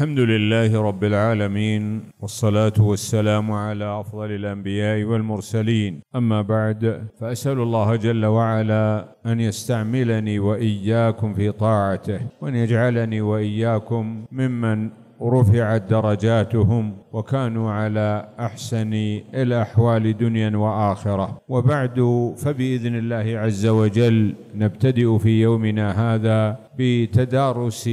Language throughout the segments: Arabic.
الحمد لله رب العالمين والصلاة والسلام على أفضل الأنبياء والمرسلين أما بعد فأسأل الله جل وعلا أن يستعملني وإياكم في طاعته وأن يجعلني وإياكم ممن رفعت درجاتهم وكانوا على احسن الاحوال دنيا واخره وبعد فباذن الله عز وجل نبتدئ في يومنا هذا بتدارس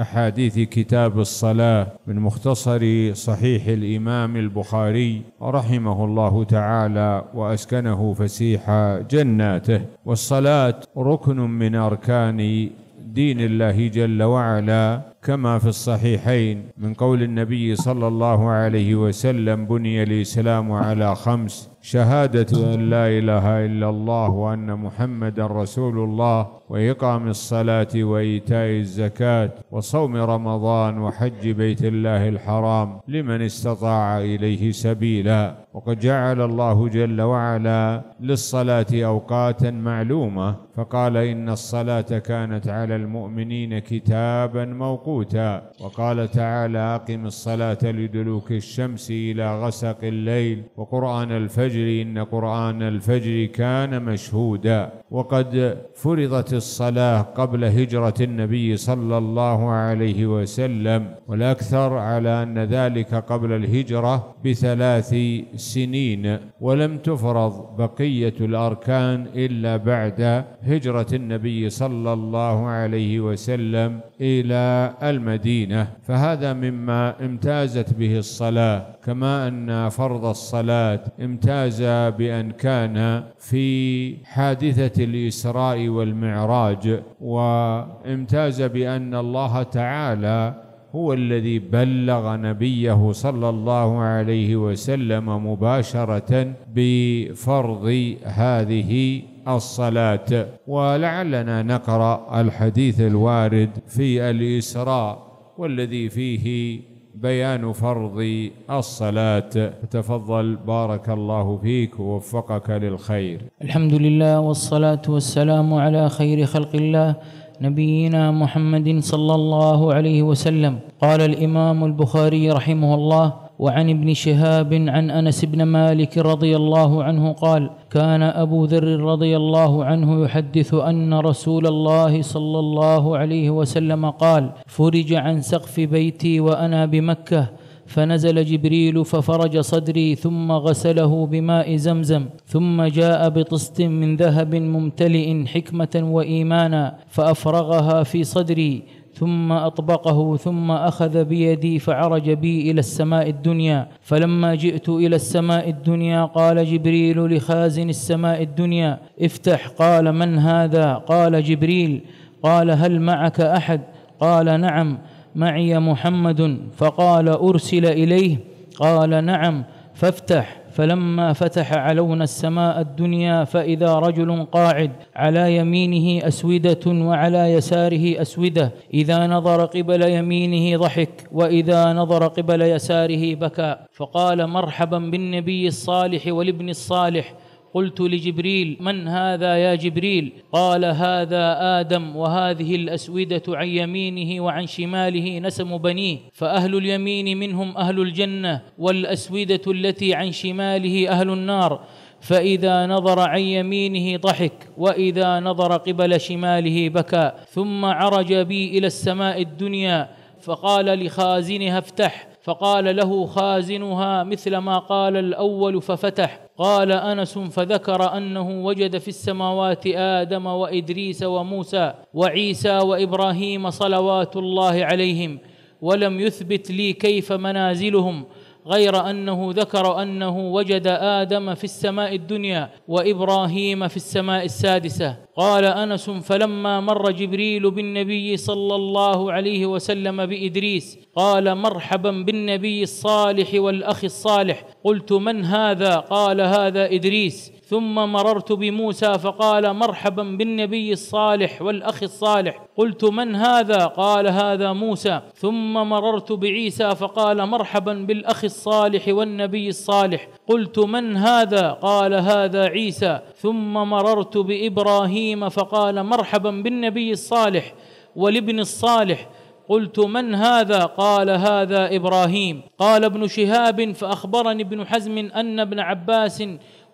أحاديث كتاب الصلاة من مختصر صحيح الإمام البخاري رحمه الله تعالى وأسكنه فسيح جناته والصلاة ركن من أركان دين الله جل وعلا كما في الصحيحين من قول النبي صلى الله عليه وسلم بني الإسلام على خمس شهادة أن لا إله إلا الله وأن محمدا رسول الله وإقام الصلاة وإيتاء الزكاة وصوم رمضان وحج بيت الله الحرام لمن استطاع إليه سبيلا وقد جعل الله جل وعلا للصلاة أوقاتا معلومة فقال إن الصلاة كانت على المؤمنين كتابا موقوتا وقال تعالى أقم الصلاة لدلوك الشمس إلى غسق الليل وقرآن الفجر الفجر إن قرآن الفجر كان مشهودا وقد فرضت الصلاة قبل هجرة النبي صلى الله عليه وسلم والأكثر على أن ذلك قبل الهجرة بثلاث سنين ولم تفرض بقية الأركان إلا بعد هجرة النبي صلى الله عليه وسلم إلى المدينة فهذا مما امتازت به الصلاة كما أن فرض الصلاة امتاز جاز بأن كان في حادثة الإسراء والمعراج وامتاز بأن الله تعالى هو الذي بلغ نبيه صلى الله عليه وسلم مباشرة بفرض هذه الصلاة ولعلنا نقرأ الحديث الوارد في الإسراء والذي فيه بيان فرض الصلاة تفضل بارك الله فيك ووفقك للخير الحمد لله والصلاة والسلام على خير خلق الله نبينا محمد صلى الله عليه وسلم قال الإمام البخاري رحمه الله وعن ابن شهاب عن انس بن مالك رضي الله عنه قال كان ابو ذر رضي الله عنه يحدث ان رسول الله صلى الله عليه وسلم قال فرج عن سقف بيتي وانا بمكه فنزل جبريل ففرج صدري ثم غسله بماء زمزم ثم جاء بطست من ذهب ممتلئ حكمه وايمانا فافرغها في صدري ثم اطبقه ثم اخذ بيدي فعرج بي الى السماء الدنيا فلما جئت الى السماء الدنيا قال جبريل لخازن السماء الدنيا افتح قال من هذا قال جبريل قال هل معك احد قال نعم معي محمد فقال ارسل اليه قال نعم فافتح فلما فتح علونا السماء الدنيا فإذا رجل قاعد على يمينه أسودة وعلى يساره أسودة إذا نظر قبل يمينه ضحك وإذا نظر قبل يساره بكى فقال مرحبا بالنبي الصالح والابن الصالح قلت لجبريل من هذا يا جبريل قال هذا ادم وهذه الاسوده عن يمينه وعن شماله نسم بنيه فاهل اليمين منهم اهل الجنه والاسوده التي عن شماله اهل النار فاذا نظر عن يمينه ضحك واذا نظر قبل شماله بكى ثم عرج بي الى السماء الدنيا فقال لخازنها افتح فقال له خازنها مثل ما قال الاول ففتح قال انس فذكر انه وجد في السماوات ادم وادريس وموسى وعيسى وابراهيم صلوات الله عليهم ولم يثبت لي كيف منازلهم غير انه ذكر انه وجد ادم في السماء الدنيا وابراهيم في السماء السادسه قال انس فلما مر جبريل بالنبي صلى الله عليه وسلم بادريس قال مرحبا بالنبي الصالح والاخ الصالح قلت من هذا قال هذا ادريس ثم مررت بموسى فقال مرحبا بالنبي الصالح والاخ الصالح قلت من هذا قال هذا موسى ثم مررت بعيسى فقال مرحبا بالاخ الصالح والنبي الصالح قلت من هذا قال هذا عيسى ثم مررت بابراهيم فقال مرحبا بالنبي الصالح والابن الصالح قلت من هذا قال هذا ابراهيم قال ابن شهاب فاخبرني ابن حزم ان ابن عباس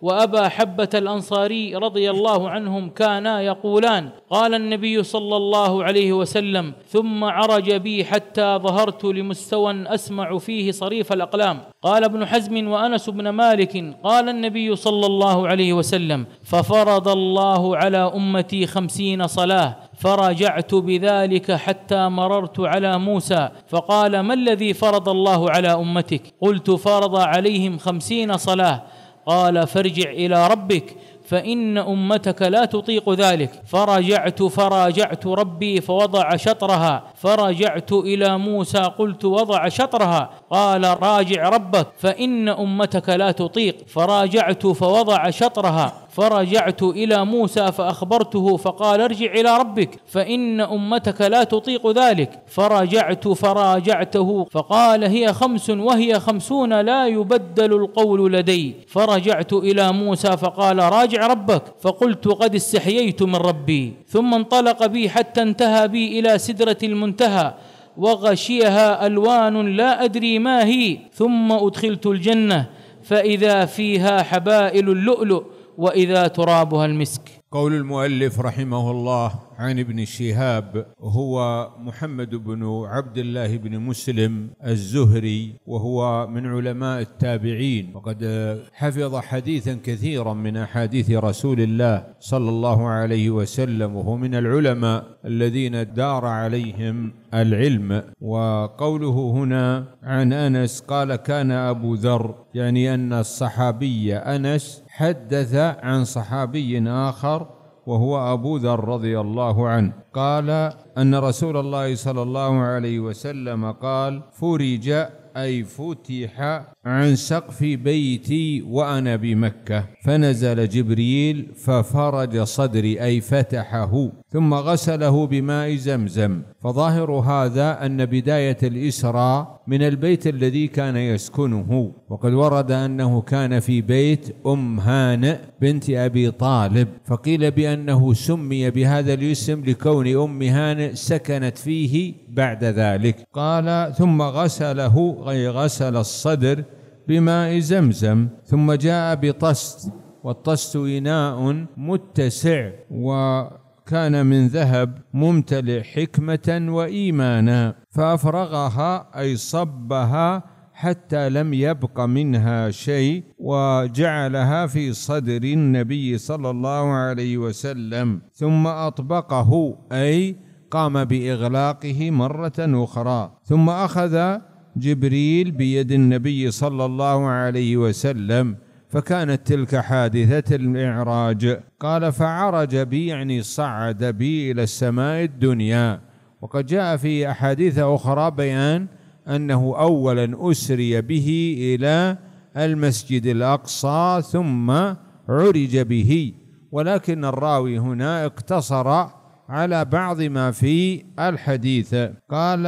وابا حبه الانصاري رضي الله عنهم كانا يقولان قال النبي صلى الله عليه وسلم ثم عرج بي حتى ظهرت لمستوى اسمع فيه صريف الاقلام قال ابن حزم وانس بن مالك قال النبي صلى الله عليه وسلم ففرض الله على امتي خمسين صلاه فرجعت بذلك حتى مررت على موسى فقال ما الذي فرض الله على امتك قلت فرض عليهم خمسين صلاه قال فارجع الى ربك فان امتك لا تطيق ذلك فرجعت فراجعت ربي فوضع شطرها فرجعت الى موسى قلت وضع شطرها قال راجع ربك فان امتك لا تطيق فراجعت فوضع شطرها فرجعت الى موسى فاخبرته فقال ارجع الى ربك فان امتك لا تطيق ذلك فرجعت فراجعته فقال هي خمس وهي خمسون لا يبدل القول لدي فرجعت الى موسى فقال راجع ربك فقلت قد استحييت من ربي ثم انطلق بي حتى انتهى بي الى سدره المنتهى وغشيها الوان لا ادري ما هي ثم ادخلت الجنه فاذا فيها حبائل اللؤلؤ واذا ترابها المسك قول المؤلف رحمه الله عن ابن شهاب هو محمد بن عبد الله بن مسلم الزهري وهو من علماء التابعين وقد حفظ حديثا كثيرا من احاديث رسول الله صلى الله عليه وسلم وهو من العلماء الذين دار عليهم العلم وقوله هنا عن انس قال كان ابو ذر يعني ان الصحابي انس حدث عن صحابي اخر وهو أبو ذر رضي الله عنه قال أن رسول الله صلى الله عليه وسلم قال فرج أي فتح عن سقف بيتي وأنا بمكة فنزل جبريل ففرج صدري أي فتحه ثم غسله بماء زمزم فظاهر هذا أن بداية الإسراء من البيت الذي كان يسكنه وقد ورد أنه كان في بيت أم هانئ بنت أبي طالب فقيل بأنه سمي بهذا الاسم لكون أم هانئ سكنت فيه بعد ذلك قال ثم غسله أي غسل الصدر بماء زمزم ثم جاء بطست والطست إناء متسع و كان من ذهب ممتلئ حكمة وإيمانا فأفرغها أي صبها حتى لم يبق منها شيء وجعلها في صدر النبي صلى الله عليه وسلم ثم أطبقه أي قام بإغلاقه مرة أخرى ثم أخذ جبريل بيد النبي صلى الله عليه وسلم فكانت تلك حادثة المعراج قال فعرج بي يعني صعد بي إلى السماء الدنيا وقد جاء في أحاديث أخرى بيان أنه أولا أسري به إلى المسجد الأقصى ثم عرج به ولكن الراوي هنا اقتصر على بعض ما في الحديث قال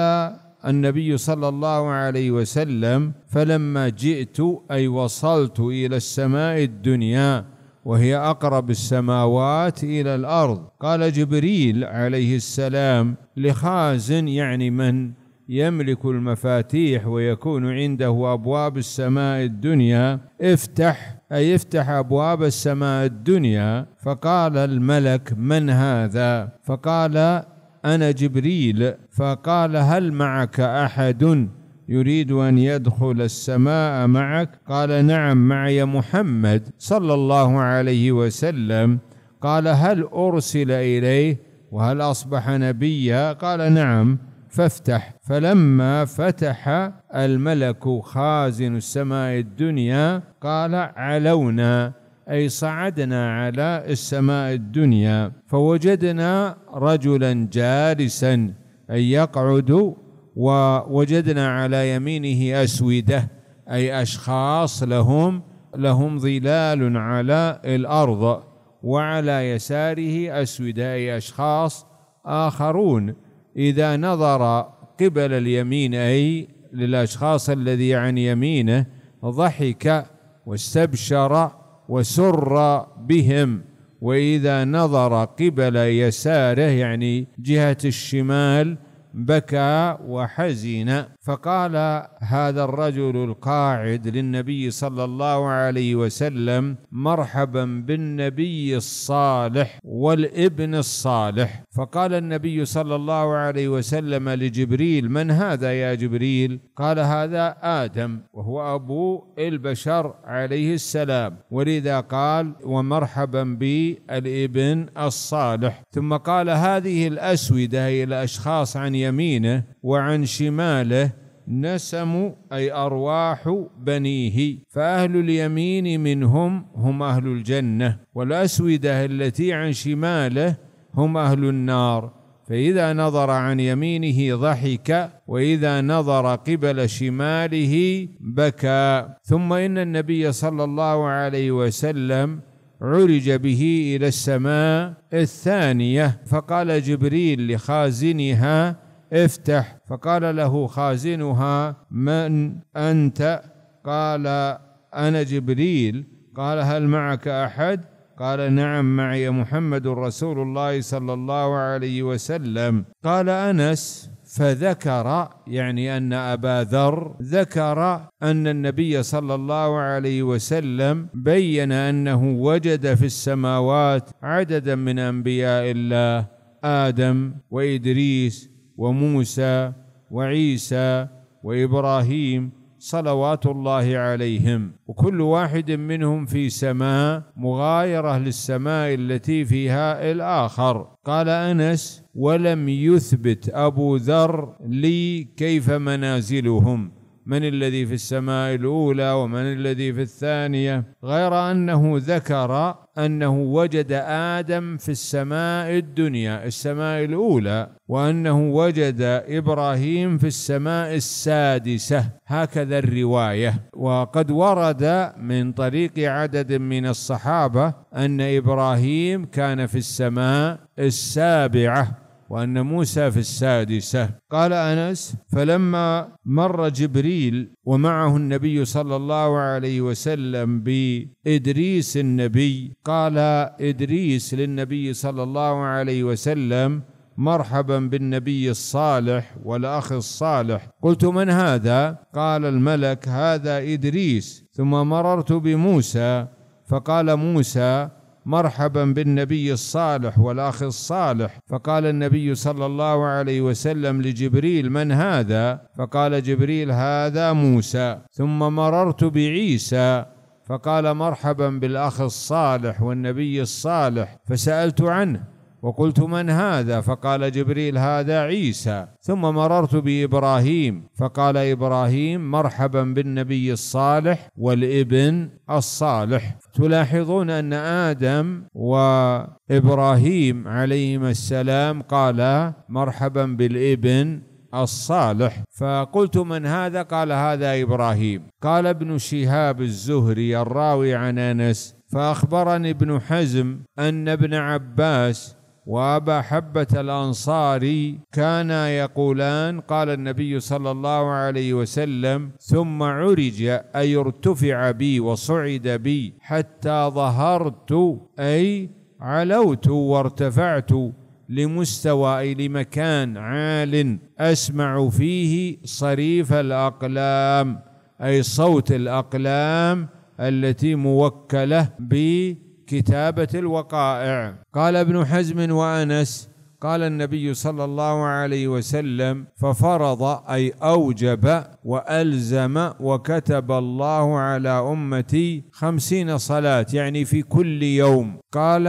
النبي صلى الله عليه وسلم فلما جئت أي وصلت إلى السماء الدنيا وهي أقرب السماوات إلى الأرض قال جبريل عليه السلام لخازن يعني من يملك المفاتيح ويكون عنده أبواب السماء الدنيا افتح أي افتح أبواب السماء الدنيا فقال الملك من هذا فقال أنا جبريل فقال هل معك أحد يريد أن يدخل السماء معك قال نعم معي محمد صلى الله عليه وسلم قال هل أرسل إليه وهل أصبح نبيا قال نعم فافتح فلما فتح الملك خازن السماء الدنيا قال علونا أي صعدنا على السماء الدنيا فوجدنا رجلا جالسا أي يقعد ووجدنا على يمينه أسودة أي أشخاص لهم لهم ظلال على الأرض وعلى يساره أسودة أي أشخاص آخرون إذا نظر قبل اليمين أي للأشخاص الذي عن يمينه ضحك واستبشر وسر بهم واذا نظر قبل يساره يعني جهه الشمال بكى وحزن فقال هذا الرجل القاعد للنبي صلى الله عليه وسلم مرحبا بالنبي الصالح والابن الصالح فقال النبي صلى الله عليه وسلم لجبريل من هذا يا جبريل قال هذا ادم وهو ابو البشر عليه السلام ولذا قال ومرحبا بالابن الصالح ثم قال هذه الاسوده هي الاشخاص عن يمينه وعن شماله نسم أي أرواح بنيه فأهل اليمين منهم هم أهل الجنة والأسودة التي عن شماله هم أهل النار فإذا نظر عن يمينه ضحك وإذا نظر قبل شماله بكى ثم إن النبي صلى الله عليه وسلم عرج به إلى السماء الثانية فقال جبريل لخازنها افتح فقال له خازنها من انت قال انا جبريل قال هل معك احد قال نعم معي محمد رسول الله صلى الله عليه وسلم قال انس فذكر يعني ان ابا ذر ذكر ان النبي صلى الله عليه وسلم بين انه وجد في السماوات عددا من انبياء الله ادم وادريس وموسى وعيسى وابراهيم صلوات الله عليهم وكل واحد منهم في سماء مغايره للسماء التي فيها الاخر قال انس ولم يثبت ابو ذر لي كيف منازلهم من الذي في السماء الاولى ومن الذي في الثانيه غير انه ذكر انه وجد ادم في السماء الدنيا السماء الاولى وانه وجد ابراهيم في السماء السادسه هكذا الروايه وقد ورد من طريق عدد من الصحابه ان ابراهيم كان في السماء السابعه وأن موسى في السادسة قال أنس فلما مر جبريل ومعه النبي صلى الله عليه وسلم بإدريس النبي قال إدريس للنبي صلى الله عليه وسلم مرحبا بالنبي الصالح والأخ الصالح قلت من هذا؟ قال الملك هذا إدريس ثم مررت بموسى فقال موسى مرحبا بالنبي الصالح والاخ الصالح فقال النبي صلى الله عليه وسلم لجبريل من هذا فقال جبريل هذا موسى ثم مررت بعيسى فقال مرحبا بالاخ الصالح والنبي الصالح فسالت عنه وقلت من هذا فقال جبريل هذا عيسى ثم مررت بابراهيم فقال ابراهيم مرحبا بالنبي الصالح والابن الصالح تلاحظون ان ادم وابراهيم عليهما السلام قالا مرحبا بالابن الصالح فقلت من هذا قال هذا ابراهيم قال ابن شهاب الزهري الراوي عن انس فاخبرني ابن حزم ان ابن عباس وابا حبه الانصاري كانا يقولان قال النبي صلى الله عليه وسلم ثم عرج اي ارتفع بي وصعد بي حتى ظهرت اي علوت وارتفعت لمستوى أي لمكان عال أسمع فيه صريف الأقلام أي صوت الأقلام التي موكلة ب كتابة الوقائع قال ابن حزم وأنس قال النبي صلى الله عليه وسلم ففرض أي أوجب وألزم وكتب الله على أمتي خمسين صلاة يعني في كل يوم قال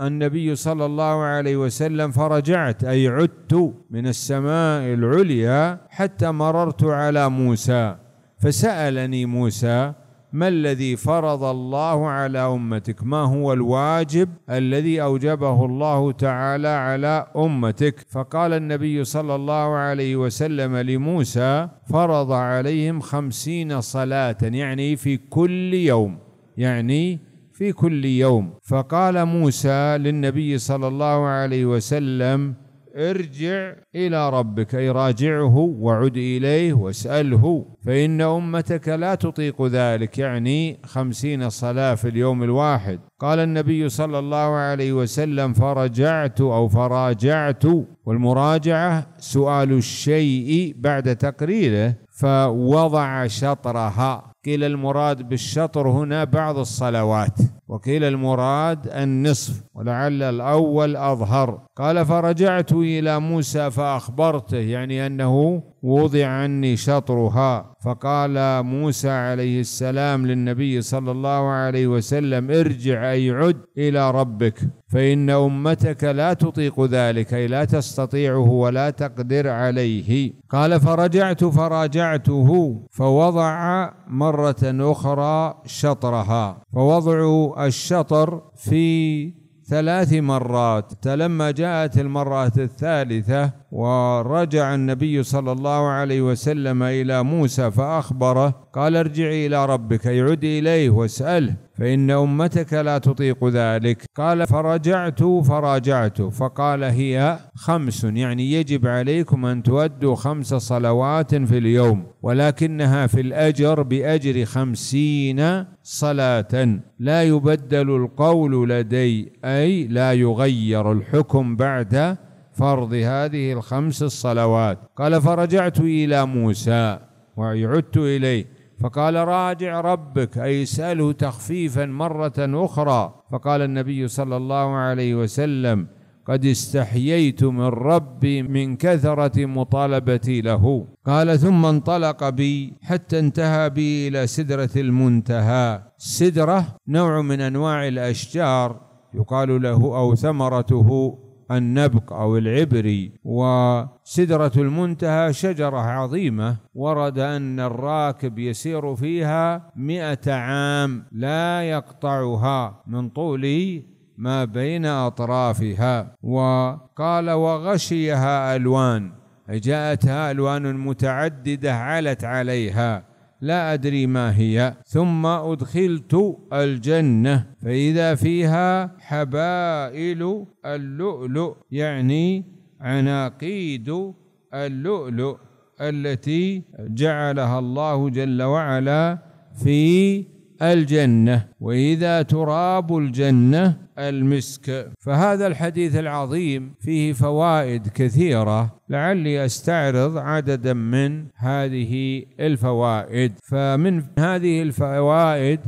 النبي صلى الله عليه وسلم فرجعت أي عدت من السماء العليا حتى مررت على موسى فسألني موسى ما الذي فرض الله على امتك ما هو الواجب الذي اوجبه الله تعالى على امتك فقال النبي صلى الله عليه وسلم لموسى فرض عليهم خمسين صلاه يعني في كل يوم يعني في كل يوم فقال موسى للنبي صلى الله عليه وسلم ارجع إلى ربك أي راجعه وعد إليه واسأله فإن أمتك لا تطيق ذلك يعني خمسين صلاة في اليوم الواحد قال النبي صلى الله عليه وسلم فرجعت أو فراجعت والمراجعة سؤال الشيء بعد تقريره فوضع شطرها قيل المراد بالشطر هنا بعض الصلوات وقيل المراد النصف ولعل الأول أظهر قال فرجعت إلى موسى فأخبرته يعني أنه وضع عني شطرها فقال موسى عليه السلام للنبي صلى الله عليه وسلم ارجع أي عد إلى ربك فإن أمتك لا تطيق ذلك أي لا تستطيعه ولا تقدر عليه قال فرجعت فراجعته فوضع مرة أخرى شطرها فوضع الشطر في ثلاث مرات فلما جاءت المرة الثالثة ورجع النبي صلى الله عليه وسلم إلى موسى فأخبره قال ارجعي إلى ربك يعد إليه واسأله فإن أمتك لا تطيق ذلك قال فرجعت فراجعت فقال هي خمس يعني يجب عليكم أن تؤدوا خمس صلوات في اليوم ولكنها في الأجر بأجر خمسين صلاة لا يبدل القول لدي أي لا يغير الحكم بعد فرض هذه الخمس الصلوات قال فرجعت إلى موسى وعدت إليه فقال راجع ربك أي سأله تخفيفا مرة أخرى فقال النبي صلى الله عليه وسلم قد استحييت من ربي من كثرة مطالبتي له قال ثم انطلق بي حتى انتهى بي إلى سدرة المنتهى سدرة نوع من أنواع الأشجار يقال له أو ثمرته النبق أو العبري وسدرة المنتهى شجرة عظيمة ورد أن الراكب يسير فيها مئة عام لا يقطعها من طول ما بين أطرافها وقال وغشيها ألوان جاءتها ألوان متعددة علت عليها لا أدري ما هي ثم أدخلت الجنة فإذا فيها حبائل اللؤلؤ يعني عناقيد اللؤلؤ التي جعلها الله جل وعلا في الجنة وإذا تراب الجنة المسك فهذا الحديث العظيم فيه فوائد كثيرة لعلي استعرض عددا من هذه الفوائد فمن هذه الفوائد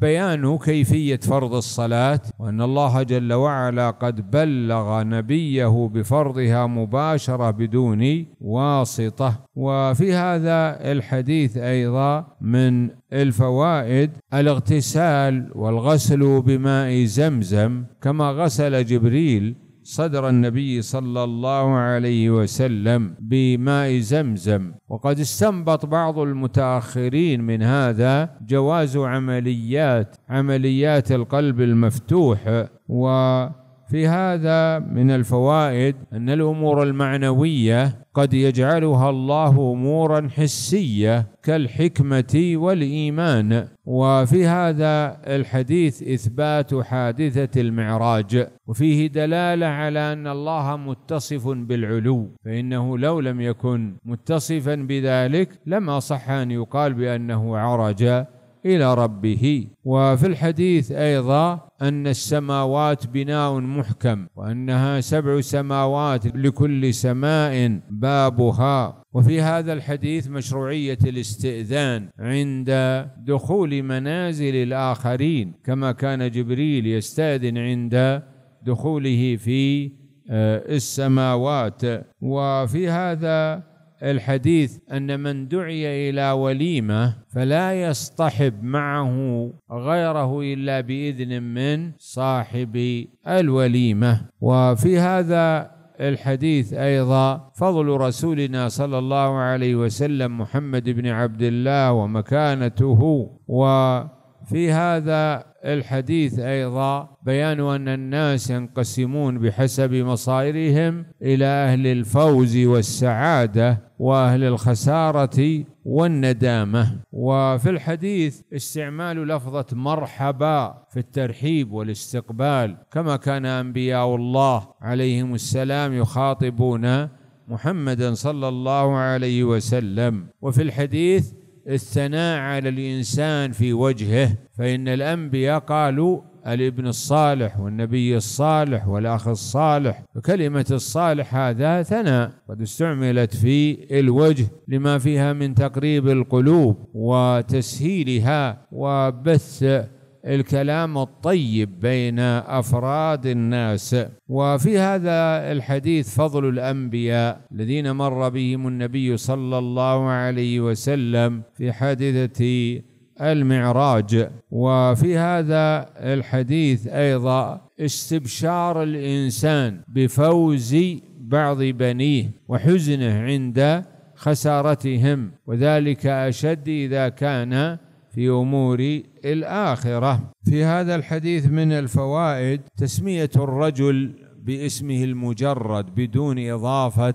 بيان كيفية فرض الصلاة وأن الله جل وعلا قد بلغ نبيه بفرضها مباشرة بدون واسطة وفي هذا الحديث أيضا من الفوائد الاغتسال والغسل بماء زمزم كما غسل جبريل صدر النبي صلى الله عليه وسلم بماء زمزم وقد استنبط بعض المتاخرين من هذا جواز عمليات عمليات القلب المفتوح و في هذا من الفوائد أن الأمور المعنوية قد يجعلها الله أمورا حسية كالحكمة والإيمان وفي هذا الحديث إثبات حادثة المعراج وفيه دلالة على أن الله متصف بالعلو فإنه لو لم يكن متصفا بذلك لما صح أن يقال بأنه عرج إلى ربه وفي الحديث أيضا أن السماوات بناء محكم وأنها سبع سماوات لكل سماء بابها وفي هذا الحديث مشروعية الاستئذان عند دخول منازل الآخرين كما كان جبريل يستأذن عند دخوله في آه، السماوات وفي هذا الحديث أن من دعي إلى وليمة فلا يصطحب معه غيره إلا بإذن من صاحب الوليمة وفي هذا الحديث ايضا فضل رسولنا صلى الله عليه وسلم محمد بن عبد الله ومكانته وفي هذا الحديث أيضا بيان أن الناس ينقسمون بحسب مصائرهم إلى أهل الفوز والسعادة وأهل الخسارة والندامة وفي الحديث استعمال لفظة مرحبا في الترحيب والاستقبال كما كان أنبياء الله عليهم السلام يخاطبون محمدا صلى الله عليه وسلم وفي الحديث الثناء على الإنسان في وجهه فإن الأنبياء قالوا الابن الصالح والنبي الصالح والأخ الصالح وكلمه الصالح هذا ثناء قد استعملت في الوجه لما فيها من تقريب القلوب وتسهيلها وبث الكلام الطيب بين افراد الناس وفي هذا الحديث فضل الانبياء الذين مر بهم النبي صلى الله عليه وسلم في حادثه المعراج وفي هذا الحديث ايضا استبشار الانسان بفوز بعض بنيه وحزنه عند خسارتهم وذلك اشد اذا كان في امور الاخره في هذا الحديث من الفوائد تسميه الرجل باسمه المجرد بدون اضافه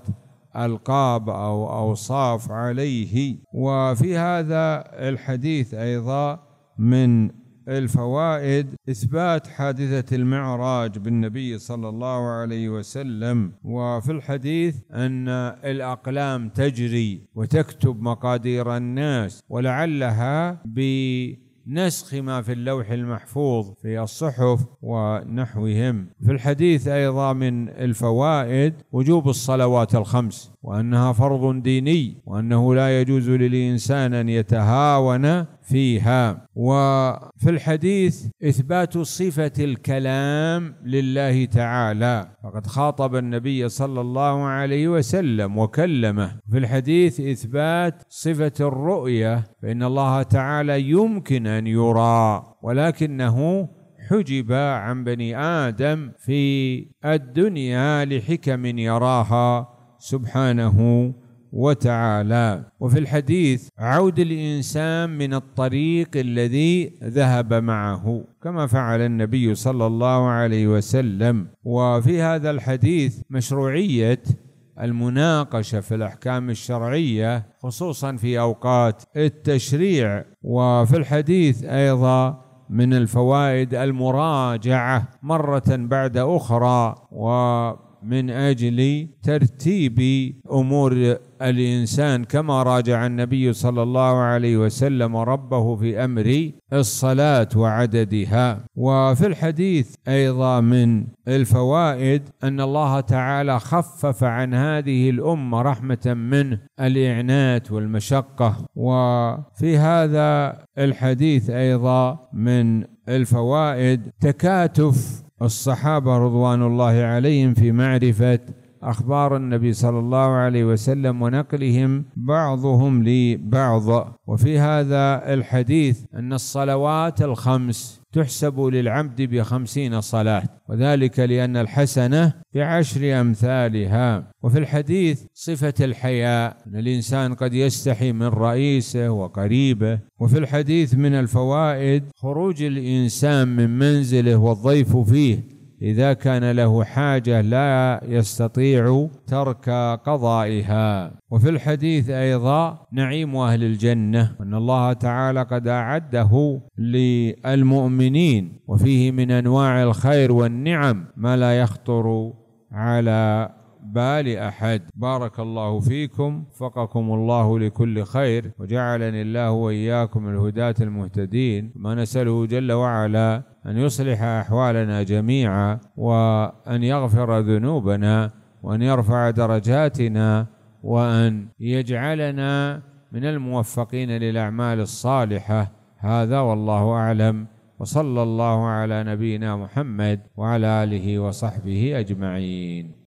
القاب او اوصاف عليه وفي هذا الحديث ايضا من الفوائد اثبات حادثه المعراج بالنبي صلى الله عليه وسلم وفي الحديث ان الاقلام تجري وتكتب مقادير الناس ولعلها بنسخ ما في اللوح المحفوظ في الصحف ونحوهم في الحديث ايضا من الفوائد وجوب الصلوات الخمس وأنها فرض ديني وأنه لا يجوز للإنسان أن يتهاون فيها وفي الحديث إثبات صفة الكلام لله تعالى فقد خاطب النبي صلى الله عليه وسلم وكلمه في الحديث إثبات صفة الرؤية فإن الله تعالى يمكن أن يرى ولكنه حجب عن بني آدم في الدنيا لحكم يراها سبحانه وتعالى وفي الحديث عود الانسان من الطريق الذي ذهب معه كما فعل النبي صلى الله عليه وسلم وفي هذا الحديث مشروعيه المناقشه في الاحكام الشرعيه خصوصا في اوقات التشريع وفي الحديث ايضا من الفوائد المراجعه مره بعد اخرى و من اجل ترتيب امور الانسان كما راجع النبي صلى الله عليه وسلم ربه في امر الصلاه وعددها وفي الحديث ايضا من الفوائد ان الله تعالى خفف عن هذه الامه رحمه منه الاعنات والمشقه وفي هذا الحديث ايضا من الفوائد تكاتف الصحابة رضوان الله عليهم في معرفة أخبار النبي صلى الله عليه وسلم ونقلهم بعضهم لبعض وفي هذا الحديث أن الصلوات الخمس تحسب للعبد بخمسين صلاة وذلك لأن الحسنة بعشر أمثالها وفي الحديث صفة الحياء أن الإنسان قد يستحي من رئيسه وقريبه وفي الحديث من الفوائد خروج الإنسان من منزله والضيف فيه إذا كان له حاجة لا يستطيع ترك قضائها وفي الحديث أيضا نعيم أهل الجنة أن الله تعالى قد أعده للمؤمنين وفيه من أنواع الخير والنعم ما لا يخطر على بال أحد بارك الله فيكم وفقكم الله لكل خير وجعلني الله وإياكم الهداة المهتدين ما نسأله جل وعلا أن يصلح أحوالنا جميعا وأن يغفر ذنوبنا وأن يرفع درجاتنا وأن يجعلنا من الموفقين للأعمال الصالحة هذا والله أعلم وصلى الله على نبينا محمد وعلى آله وصحبه أجمعين